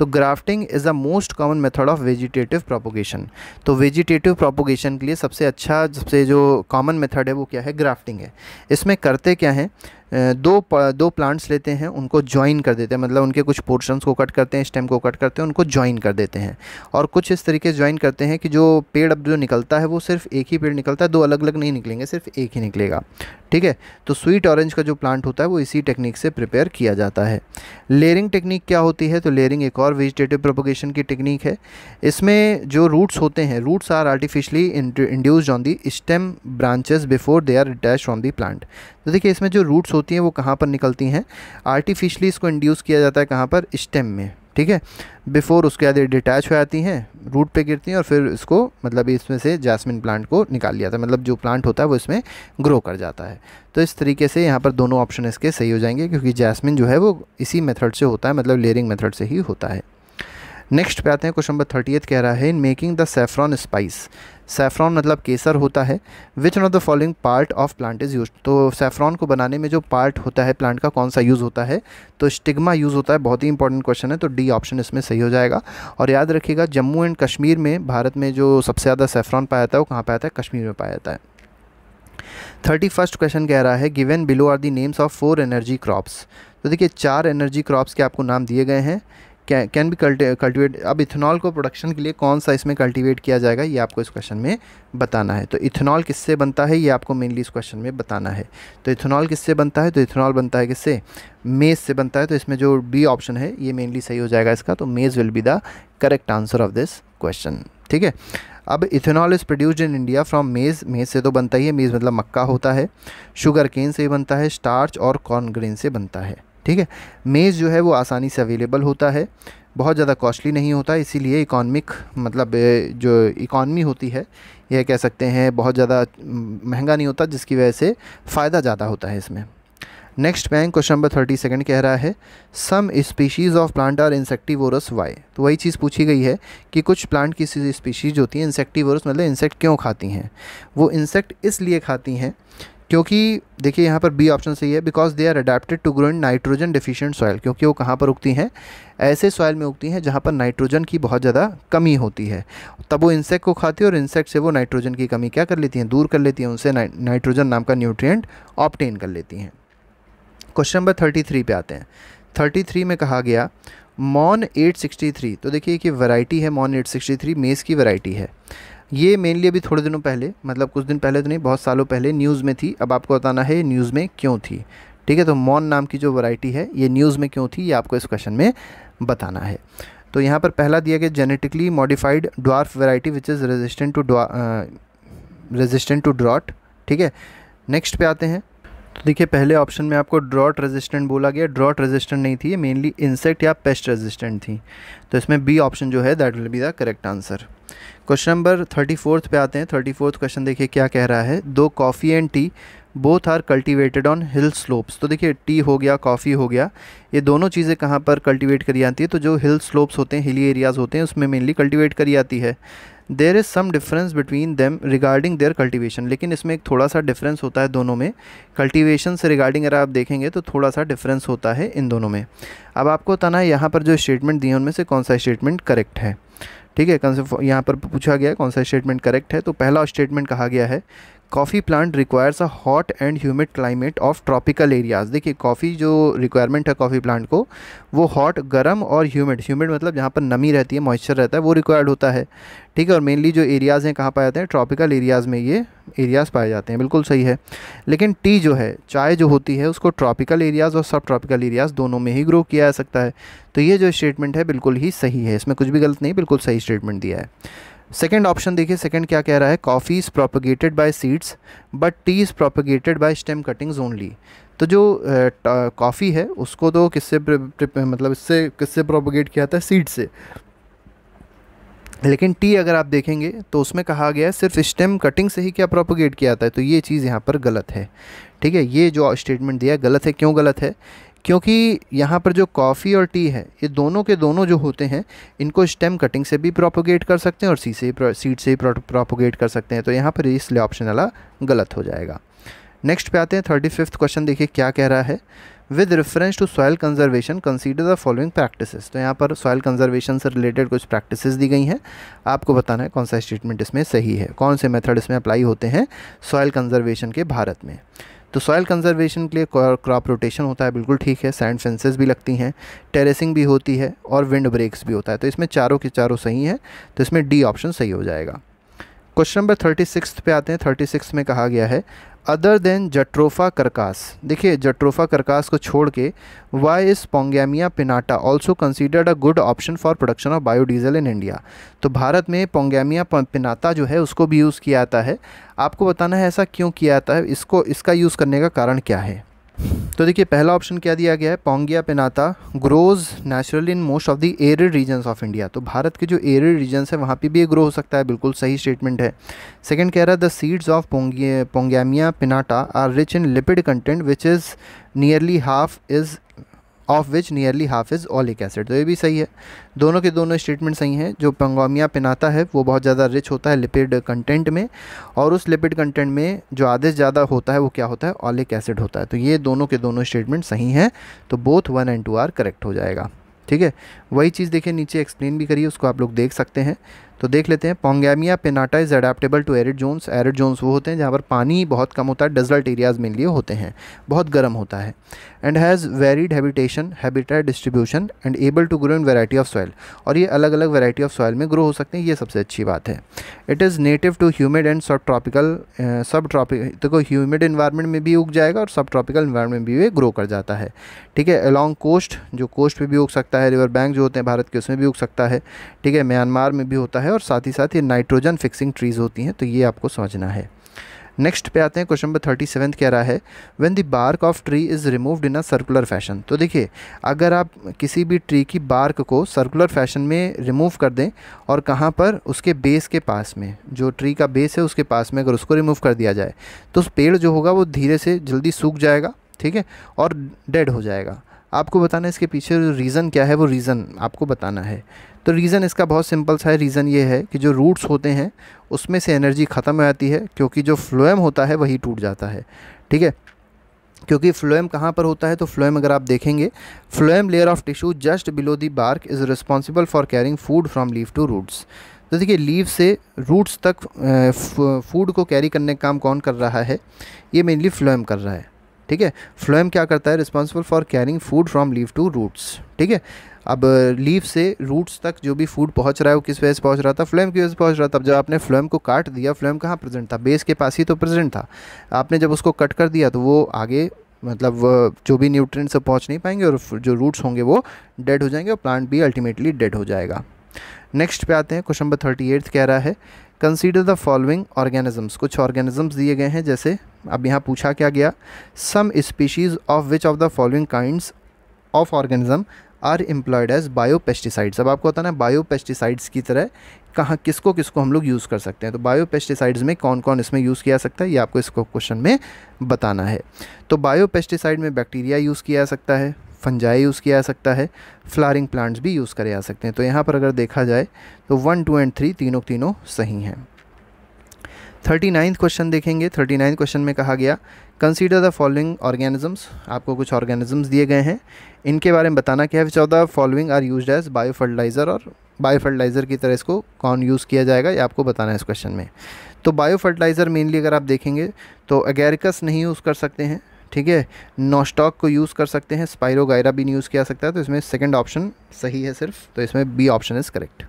तो grafting is the most common method of vegetative propagation तो वेजिटेटिव प्रोपोगेशन के लिए सबसे अच्छा सबसे जो कॉमन मेथड है वो क्या है ग्राफ्टिंग है इसमें करते क्या है दो दो प्लांट्स लेते हैं उनको ज्वाइन कर देते हैं मतलब उनके कुछ पोर्शंस को कट करते हैं स्टेम को कट करते हैं उनको ज्वाइन कर देते हैं और कुछ इस तरीके से ज्वाइन करते हैं कि जो पेड़ अब जो निकलता है वो सिर्फ एक ही पेड़ निकलता है दो अलग अलग नहीं निकलेंगे सिर्फ एक ही निकलेगा ठीक है तो स्वीट ऑरेंज का जो प्लांट होता है वो इसी टेक्निक से प्रिपेयर किया जाता है लेयरिंग टेक्निक क्या होती है तो लेयरिंग एक और वेजिटेटिव प्रोपोगेशन की टेक्निक है इसमें जो रूट्स होते हैं roots are artificially induced on the stem branches before they are attach on the plant तो देखिए इसमें जो रूट्स होती हैं वो कहाँ पर निकलती हैं आर्टिफिशली इसको इंड्यूस किया जाता है कहाँ पर स्टेम में ठीक है बिफोर उसके बाद ये डिटैच हो जाती हैं रूट पे गिरती हैं और फिर इसको मतलब इसमें से जैस्मिन प्लांट को निकाल लिया था मतलब जो प्लांट होता है वो इसमें ग्रो कर जाता है तो इस तरीके से यहाँ पर दोनों ऑप्शन इसके सही हो जाएंगे क्योंकि जैस्मिन जो है वो इसी मेथड से होता है मतलब लेयरिंग मेथड से ही होता है नेक्स्ट पे आते हैं क्वेश्चन नंबर थर्टीथ कह रहा है in making the saffron spice saffron मतलब केसर होता है which not the following part of plant is use तो सेफ्रॉन को बनाने में जो पार्ट होता है प्लांट का कौन सा यूज़ होता है तो स्टिग्मा यूज़ होता है बहुत ही इंपॉर्टेंट क्वेश्चन है तो डी ऑप्शन इसमें सही हो जाएगा और याद रखिएगा जम्मू एंड कश्मीर में भारत में जो सबसे ज़्यादा सेफ्रॉन पाया जाता है वो कहाँ पाया जाता है कश्मीर में पाया जाता है थर्टी फर्स्ट क्वेश्चन कह रहा है given below are the names of four energy crops तो देखिए चार एनर्जी क्रॉप्स के आपको नाम दिए गए हैं कैन बी कल्टिवेट अब इथेनॉल को प्रोडक्शन के लिए कौन सा इसमें कल्टिवेट किया जाएगा ये आपको इस क्वेश्चन में बताना है तो इथेनॉल किससे बनता है ये आपको मेनली इस क्वेश्चन में बताना है तो इथेनॉल किससे बनता है तो इथेनॉल बनता है किससे मेज से बनता है तो इसमें जो बी ऑप्शन है ये मेनली सही हो जाएगा इसका तो maize will be the correct answer of this question ठीक है अब ethanol is produced in India from maize maize से तो बनता ही है मेज़ मतलब मक्का होता है शुगर केन से बनता है स्टार्च और कॉर्न ग्रीन से बनता है ठीक है मेज़ जो है वो आसानी से अवेलेबल होता है बहुत ज़्यादा कॉस्टली नहीं होता इसीलिए इकोनॉमिक मतलब जो इकॉनमी होती है यह कह सकते हैं बहुत ज़्यादा महंगा नहीं होता जिसकी वजह से फ़ायदा ज़्यादा होता है इसमें next bank question number thirty second कह रहा है some species of plant are insectivorous why तो वही चीज़ पूछी गई है कि कुछ प्लांट की स्पीशीज़ होती हैं इंसेक्टिवोरस मतलब इंसेक्ट क्यों खाती हैं वो इंसेक्ट इसलिए खाती हैं क्योंकि देखिए यहाँ पर बी ऑप्शन सही है because they are adapted to grow in nitrogen deficient soil क्योंकि वो कहाँ पर उगती हैं ऐसे सॉयल में उगती हैं जहाँ पर नाइट्रोजन की बहुत ज़्यादा कमी होती है तब वो इंसेक्ट को खाती है और इंसेक्ट से वो नाइट्रोजन की कमी क्या कर लेती हैं दूर कर लेती हैं उनसे नाइट्रोजन नाम का न्यूट्रियट ऑप्टेन कर लेती हैं क्वेश्चन नंबर थर्टी थ्री पे आते हैं थर्टी थ्री में कहा गया मॉन एट सिक्सटी थ्री तो देखिए एक वैरायटी है मॉन एट सिक्सटी थ्री की वराइटी है ये मेनली अभी थोड़े दिनों पहले मतलब कुछ दिन पहले तो नहीं बहुत सालों पहले न्यूज़ में थी अब आपको बताना है न्यूज़ में क्यों थी ठीक है तो मौन नाम की जो वैरायटी है ये न्यूज़ में क्यों थी ये आपको इस क्वेश्चन में बताना है तो यहाँ पर पहला दिया गया genetically modified dwarf variety which is resistant to resistant to drought ठीक है नेक्स्ट पे आते हैं तो देखिए पहले ऑप्शन में आपको ड्रॉट रेजिस्टेंट बोला गया ड्रॉट रेजिस्टेंट नहीं थी ये मेनली इंसेक्ट या पेस्ट रेजिस्टेंट थी तो इसमें बी ऑप्शन जो है that will be the correct answer question number thirty fourth पे आते हैं थर्टी फोर्थ क्वेश्चन देखिए क्या कह रहा है दो coffee and tea both are cultivated on hill slopes तो देखिए टी हो गया कॉफ़ी हो गया ये दोनों चीज़ें कहाँ पर कल्टिवेट तो करी जाती है तो जो हिल स्लोप्स होते हैं हिली एरियाज़ होते हैं उसमें मेनली कल्टिवेट करी जाती है there is some difference between them regarding their cultivation लेकिन इसमें एक थोड़ा सा डिफरेंस होता है दोनों में कल्टिवेशन से रिगार्डिंग अगर आप देखेंगे तो थोड़ा सा डिफरेंस होता है इन दोनों में अब आपको ना यहाँ पर जो स्टेटमेंट दिए उनमें से कौन सा स्टेटमेंट करेक्ट है ठीक है कौन यहाँ पर पूछा गया कौन सा स्टेटमेंट करेक्ट है तो पहला स्टेटमेंट कहा गया है coffee plant requires a hot and humid climate of tropical areas देखिए कॉफ़ी जो रिक्वायरमेंट है कॉफ़ी प्लांट को वो हॉट गर्म और ह्यूमिड ह्यूमिड मतलब जहाँ पर नमी रहती है मॉइस्चर रहता है वो रिक्वायर्ड होता है ठीक है और मेनली जो एरियाज़ हैं कहाँ पाए जाते हैं ट्रॉपिकल एरियाज़ में ये एरियाज़ पाए जाते हैं बिल्कुल सही है लेकिन टी जो है चाय जो होती है उसको ट्रॉपिकल एरियाज़ और सब ट्रॉपिकल एरियाज़ दोनों में ही ग्रो किया जा सकता है तो ये जो स्टेटमेंट है बिल्कुल ही सही है इसमें कुछ भी गलत नहीं बिल्कुल सही स्टेटमेंट दिया है सेकेंड ऑप्शन देखिए सेकेंड क्या कह रहा है coffee is propagated by seeds but tea is propagated by stem cuttings only तो जो कॉफ़ी है उसको तो किससे मतलब इससे किससे प्रोपोगेट किया जाता है सीड से लेकिन टी अगर आप देखेंगे तो उसमें कहा गया है सिर्फ स्टेम कटिंग से ही क्या प्रोपोगेट किया जाता है तो ये चीज़ यहाँ पर गलत है ठीक है ये जो स्टेटमेंट दिया है गलत है क्यों गलत है क्योंकि यहाँ पर जो कॉफ़ी और टी है ये दोनों के दोनों जो होते हैं इनको स्टेम कटिंग से भी प्रोपोगेट कर सकते हैं और सी से सीड से भी प्रोपोगेट कर सकते हैं तो यहाँ पर इसलिए ऑप्शन अला गलत हो जाएगा नेक्स्ट पे आते हैं थर्टी फिफ्थ क्वेश्चन देखिए क्या कह रहा है with reference to soil conservation consider the following practices तो यहाँ पर सॉयल कंजर्वेशन से रिलेटेड कुछ प्रैक्टिसेस दी गई हैं आपको बताना है कौन सा स्टेटमेंट इसमें सही है कौन से मेथड इसमें अप्लाई होते हैं सॉयल कंजर्वेशन के भारत में तो सॉयल कंजर्वेशन के लिए क्रॉप रोटेशन होता है बिल्कुल ठीक है सैंड फेंसेस भी लगती हैं टेरेसिंग भी होती है और विंड ब्रेक्स भी होता है तो इसमें चारों के चारों सही हैं तो इसमें डी ऑप्शन सही हो जाएगा क्वेश्चन नंबर थर्टी सिक्स पे आते हैं थर्टी सिक्स में कहा गया है अदर देन जट्रोफा करकास देखिए जट्रोफा करकास को छोड़ के why is Pongamia pinnata also considered a good option for production of biodiesel in India तो भारत में पोंगैमिया पिनाटा जो है उसको भी यूज़ किया जाता है आपको बताना है ऐसा क्यों किया जाता है इसको इसका यूज़ करने का कारण क्या है तो देखिए पहला ऑप्शन क्या दिया गया है Pongamia pinnata grows natural in most of the arid regions of India तो भारत के जो एरिड रीजन्स है वहाँ पे भी ये ग्रो हो सकता है बिल्कुल सही स्टेटमेंट है सेकंड कह रहा है the seeds of Pongamia pinnata are rich in lipid content which is nearly half is of which nearly half is oleic acid तो ये भी सही है दोनों के दोनों स्टेटमेंट सही हैं जो पंगोमिया पिनाता है वो बहुत ज़्यादा रिच होता है लिपिड कंटेंट में और उस लिपिड कंटेंट में जो आदेश ज़्यादा होता है वो क्या होता है ऑलिक एसिड होता है तो ये दोनों के दोनों स्टेटमेंट सही हैं तो both one and two are correct हो जाएगा ठीक है वही चीज़ देखिए नीचे एक्सप्लेन भी करिए उसको आप लोग देख सकते हैं तो देख लेते हैं Pongamia pinnata is adaptable to arid zones arid zones वो होते हैं जहाँ पर पानी बहुत कम होता है डेजर्ट एरियाज़ में लिए होते हैं बहुत गर्म होता है and has varied habitation habitat distribution and able to grow in variety of soil और ये अलग अलग वेराइटी ऑफ सॉइल में ग्रो हो सकते हैं ये सबसे अच्छी बात है it is native to humid and subtropical sub tropic देखो ह्यूमिड इन्वायरमेंट में भी उग जाएगा और सब ट्रॉपिकल इन्वायरमेंट भी ये ग्रो कर जाता है ठीक है अलॉन्ग कोस्ट जो कोस्ट पर भी उग सकता है रिवर बैंक जो होते हैं भारत के उसमें भी उग सकता है ठीक है म्यांमार में भी होता है है और साथ ही साथ ये नाइट्रोजन फिक्सिंग ट्रीज़ होती हैं तो ये आपको समझना है नेक्स्ट पे आते हैं क्वेश्चन नंबर थर्टी सेवन कह रहा है when the bark of tree is removed in a circular fashion तो देखिए अगर आप किसी भी ट्री की बार्क को सर्कुलर फैशन में रिमूव कर दें और कहाँ पर उसके बेस के पास में जो ट्री का बेस है उसके पास में अगर उसको रिमूव कर दिया जाए तो उस पेड़ जो होगा वो धीरे से जल्दी सूख जाएगा ठीक है और डेड हो जाएगा आपको बताना है इसके पीछे रीज़न क्या है वो रीज़न आपको बताना है तो रीज़न इसका बहुत सिंपल सा है रीज़न ये है कि जो रूट्स होते हैं उसमें से एनर्जी ख़त्म हो जाती है क्योंकि जो फ्लोएम होता है वही टूट जाता है ठीक है क्योंकि फ्लोएम कहाँ पर होता है तो फ्लोएम अगर आप देखेंगे phloem layer of tissue just below the bark is responsible for carrying food from leave to roots तो देखिए लीव से रूट्स तक फूड को कैरी करने का काम कौन कर रहा है ये मेनली फ्लोएम कर रहा है ठीक है फ्लोएम क्या करता है responsible for carrying food from leave to roots ठीक है अब लीव से रूट्स तक जो भी फूड पहुंच रहा है वो किस वजह से पहुंच रहा था फ्लेम की वजह से पहुंच रहा था अब जब आपने फ्लेम को काट दिया फ्लेम कहाँ प्रेजेंट था बेस के पास ही तो प्रेजेंट था आपने जब उसको कट कर दिया तो वो आगे मतलब जो भी न्यूट्रिएंट्स पहुंच नहीं पाएंगे और जो रूट्स होंगे वो डेड हो जाएंगे और प्लांट भी अल्टीमेटली डेड हो जाएगा नेक्स्ट पे आते हैं क्वेश्चन नंबर थर्टी कह रहा है कंसीडर द फॉलोइंग ऑर्गेनिजम्स कुछ ऑर्गेनिजम्स दिए गए हैं जैसे अब यहाँ पूछा क्या गया some species of which of the following kinds of organism are employed as biopesticides अब आपको पता ना बायो पेस्टिसाइड्स की तरह कहाँ किसको किसको हम लोग यूज़ कर सकते हैं तो बायो पेस्टिसाइड्स में कौन कौन इसमें यूज़ किया जा सकता है ये आपको इसको क्वेश्चन में बताना है तो बायो पेस्टिसाइड में बैक्टीरिया यूज़ किया जा सकता है फंजाई यूज़ किया जा सकता है फ्लारिंग प्लांट्स भी यूज़ करे जा सकते हैं तो यहाँ पर अगर देखा जाए तो वन टू एंड थ्री तीनों तीनों सही हैं थर्टी नाइन्थ क्वेश्चन देखेंगे थर्टी नाइन्थ क्वेश्चन में कहा गया कंसीडर द फॉलोइंग ऑर्गेनिजम्स आपको कुछ ऑर्गेनिजम्स दिए गए हैं इनके बारे में बताना क्या है which the following are use as bio biofertilizer और बायो फर्टिलाइज़र की तरह इसको कौन यूज़ किया जाएगा ये आपको बताना है इस क्वेश्चन में तो बायो फर्टिलाइज़र मेनली अगर आप देखेंगे तो अगेरिकस नहीं यूज़ कर सकते हैं ठीक है नोस्टॉक को यूज़ कर सकते हैं स्पायरोगायरा भी नहीं यूज़ किया सकता है तो इसमें सेकेंड ऑप्शन सही है सिर्फ तो इसमें बी ऑप्शन इज़ करेक्ट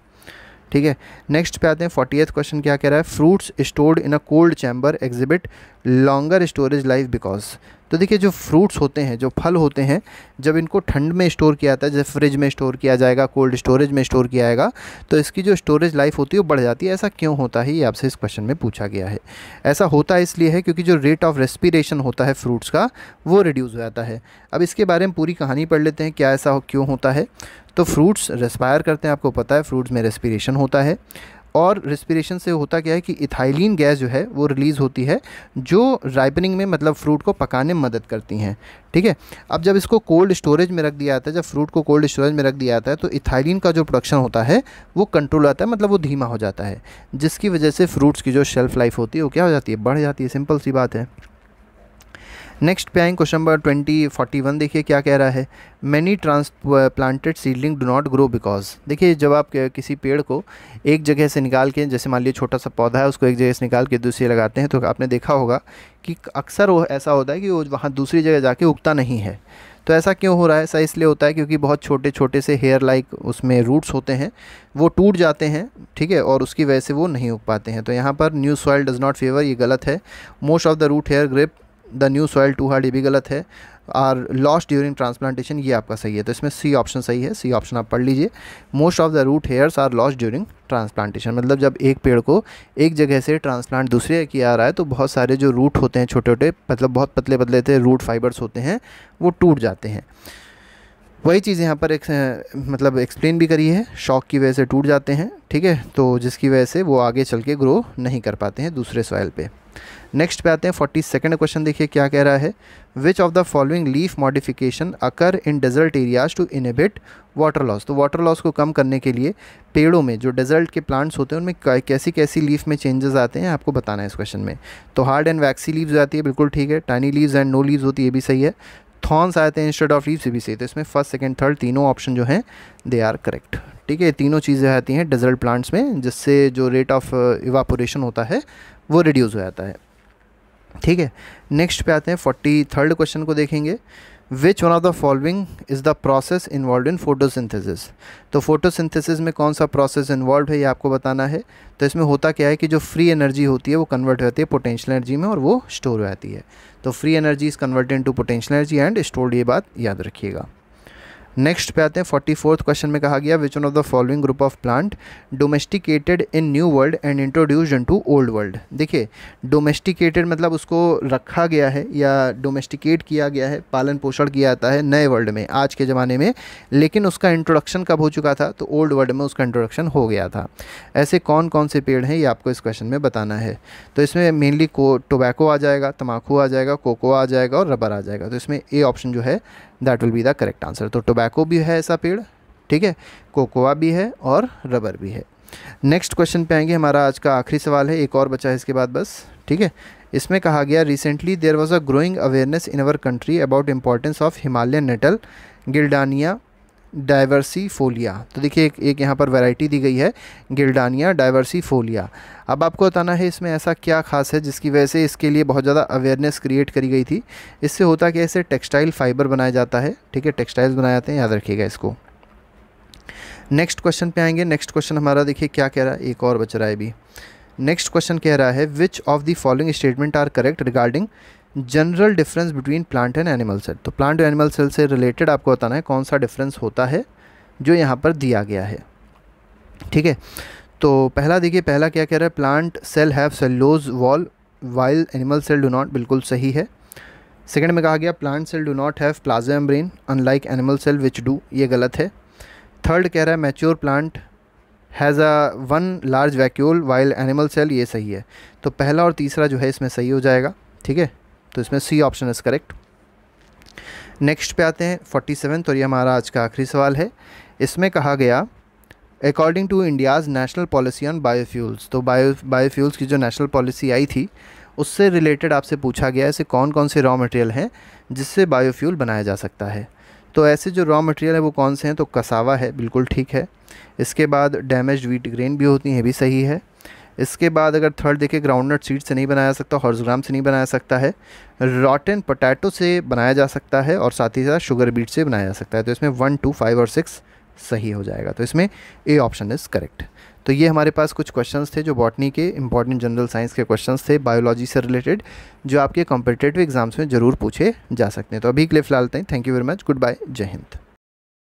ठीक है नेक्स्ट पे आते हैं फोर्टी क्वेश्चन क्या कह रहा है fruits stored in a cold chamber exhibit longer storage life because तो देखिए जो फ्रूट्स होते हैं जो फल होते हैं जब इनको ठंड में स्टोर किया जाता है जैसे फ्रिज में स्टोर किया जाएगा कोल्ड स्टोरेज में स्टोर किया जाएगा तो इसकी जो स्टोरेज लाइफ होती है वो बढ़ जाती है ऐसा क्यों होता है ये आपसे इस क्वेश्चन में पूछा गया है ऐसा होता है इसलिए है क्योंकि जो रेट ऑफ रेस्पिरेशन होता है फ्रूट्स का वो रिड्यूज़ हो जाता है अब इसके बारे में पूरी कहानी पढ़ लेते हैं क्या ऐसा क्यों होता है तो फ्रूट्स रेस्पायर करते हैं आपको पता है फ्रूट्स में रेस्पिरेशन होता है और रेस्पिरेशन से होता क्या है कि इथाइलिन गैस जो है वो रिलीज़ होती है जो राइपनिंग में मतलब फ्रूट को पकाने में मदद करती हैं ठीक है अब जब इसको कोल्ड स्टोरेज में रख दिया जाता है जब फ्रूट को कोल्ड स्टोरेज में रख दिया जाता है तो इथाइलिन का जो प्रोडक्शन होता है वो कंट्रोल आता है मतलब वो धीमा हो जाता है जिसकी वजह से फ्रूट्स की जो शेल्फ़ लाइफ होती है वो क्या हो जाती है बढ़ जाती है सिंपल सी बात है नेक्स्ट पे आएंगे question number twenty forty one देखिए क्या कह रहा है many planted seedling do not grow because देखिए जब आप किसी पेड़ को एक जगह से निकाल के जैसे मान लीजिए छोटा सा पौधा है उसको एक जगह से निकाल के दूसरी लगाते हैं तो आपने देखा होगा कि अक्सर वो ऐसा होता है कि वो वहाँ दूसरी जगह जाके उगता नहीं है तो ऐसा क्यों हो रहा है ऐसा इसलिए होता है क्योंकि बहुत छोटे छोटे से हेयर लाइक उसमें रूट्स होते हैं वो टूट जाते हैं ठीक है और उसकी वजह से वो नहीं उग पाते हैं तो यहाँ पर new soil does not favour ये गलत है most of the root hair grip the new soil too hard ये भी गलत है आर लॉस्ट ड्यूरिंग ट्रांसप्लांटेशन ये आपका सही है तो इसमें सी ऑप्शन सही है सी ऑप्शन आप पढ़ लीजिए most of the root hairs are lost during transplantation मतलब जब एक पेड़ को एक जगह से ट्रांसप्लांट दूसरे किया आ रहा है तो बहुत सारे जो रूट होते हैं छोटे छोटे मतलब बहुत पतले पतले थे रूट फाइबर्स होते हैं वो टूट जाते हैं वही चीज़ यहाँ पर एक मतलब एक्सप्लेन भी करी है शॉक की वजह से टूट जाते हैं ठीक है तो जिसकी वजह से वो आगे चल के ग्रो नहीं कर पाते हैं दूसरे सॉयल पे नेक्स्ट पे आते हैं फोर्टी सेकेंड क्वेश्चन देखिए क्या कह रहा है which of the following leaf modification occur in desert areas to inhibit water loss तो वाटर लॉस को कम करने के लिए पेड़ों में जो डेजर्ट के प्लांट्स होते हैं उनमें कैसी कैसी लीफ में चेंजेस आते हैं आपको बताना है इस क्वेश्चन में तो हार्ड एंड वैक्सी लीव्स आती है बिल्कुल ठीक है tiny leaves and no leaves होती है ये भी सही है थॉन्स आते हैं इंस्टेड ऑफ लीव्स ये भी सही तो इसमें फर्स्ट सेकेंड थर्ड तीनों ऑप्शन जो हैं दे आर करेक्ट ठीक है तीनों चीज़ें आती हैं डेजर्ट प्लांट्स में जिससे जो रेट ऑफ इवापोरेशन होता है वो रिड्यूस हो जाता है ठीक है नेक्स्ट पे आते हैं फोर्टी थर्ड क्वेश्चन को देखेंगे which one of the following is the process involve in photosynthesis तो फोटोसिंथेसिस में कौन सा प्रोसेस इन्वॉल्व है ये आपको बताना है तो इसमें होता क्या है कि जो फ्री एनर्जी होती है वो कन्वर्ट हो जाती है पोटेंशियल एनर्जी में और वो स्टोर हो जाती है तो free energy is converted to potential energy and stored ये बात याद रखिएगा नेक्स्ट पे आते हैं फोर्टी फोर्थ क्वेश्चन में कहा गया which one of the following group of plant domesticated in New World and introduced in to Old World देखिए डोमेस्टिकेटेड मतलब उसको रखा गया है या डोमेस्टिकेट किया गया है पालन पोषण किया जाता है नए वर्ल्ड में आज के ज़माने में लेकिन उसका इंट्रोडक्शन कब हो चुका था तो ओल्ड वर्ल्ड में उसका इंट्रोडक्शन हो गया था ऐसे कौन कौन से पेड़ हैं ये आपको इस क्वेश्चन में बताना है तो इसमें मेनली को टोबैको आ जाएगा तम्बाकू आ जाएगा कोको आ जाएगा और रबर आ जाएगा तो इसमें ए ऑप्शन जो है that will be the correct answer तो टोबैको भी है ऐसा पेड़ ठीक है कोकोआ भी है और रबर भी है नेक्स्ट क्वेश्चन पे आएंगे हमारा आज का आखिरी सवाल है एक और बचा है इसके बाद बस ठीक है इसमें कहा गया recently there was a growing awareness in our country about importance of Himalayan nettle gildania folia तो देखिए एक, एक यहाँ पर वैरायटी दी गई है गिल्डानिया फोलिया अब आपको बताना है इसमें ऐसा क्या खास है जिसकी वजह से इसके लिए बहुत ज़्यादा अवेयरनेस क्रिएट करी गई थी इससे होता क्या इसे टेक्सटाइल फाइबर बनाया जाता है ठीक है टेक्सटाइल्स बनाए जाते हैं याद रखिएगा इसको नेक्स्ट क्वेश्चन पे आएंगे नेक्स्ट क्वेश्चन हमारा देखिए क्या कह रहा है एक और बच रहा है अभी नेक्स्ट क्वेश्चन कह रहा है which of the following statement are correct regarding general difference between plant and animal cell तो प्लांट और एनिमल सेल से रिलेटेड आपको बताना है कौन सा डिफरेंस होता है जो यहाँ पर दिया गया है ठीक है तो पहला देखिए पहला क्या कह रहा है plant cell have cellulose wall while animal cell do not बिल्कुल सही है सेकंड में कहा गया plant cell do not have plasma membrane unlike animal cell which do ये गलत है थर्ड कह रहा है mature plant has a one large vacuole while animal cell ये सही है तो पहला और तीसरा जो है इसमें सही हो जाएगा ठीक है तो इसमें C option is correct next पे आते हैं फोर्टी सेवन तो ये हमारा आज का आखिरी सवाल है इसमें कहा गया according to India's national policy on biofuels तो बायो बायोफ्यूल्स की जो नेशनल पॉलिसी आई थी उससे रिलेटेड आपसे पूछा गया है ऐसे कौन कौन से रॉ मटेरियल हैं जिससे बायोफ्यूल बनाया जा सकता है तो ऐसे जो रॉ मटेरियल है वो कौन से हैं तो कसावा है बिल्कुल ठीक है इसके बाद डैमेज वीट ग्रेन भी होती हैं भी सही है इसके बाद अगर थर्ड देखिए ग्राउंड नट सीड से नहीं बनाया सकता हॉर्सग्राम से नहीं बनाया सकता है रॉटन पोटैटो से बनाया जा सकता है और साथ ही साथ शुगर बीट से बनाया जा सकता है तो इसमें वन टू फाइव और सिक्स सही हो जाएगा तो इसमें ए ऑप्शन इज़ करेक्ट तो ये हमारे पास कुछ क्वेश्चंस थे जो बॉटनी के इंपॉर्टेंट जनरल साइंस के क्वेश्चंस थे बायोलॉजी से रिलेटेड जो आपके कॉम्पिटेटिव एग्जाम्स में ज़रूर पूछे जा सकते हैं तो अभी के लिए फ़िलहाल thank you very much good bye जय हिंद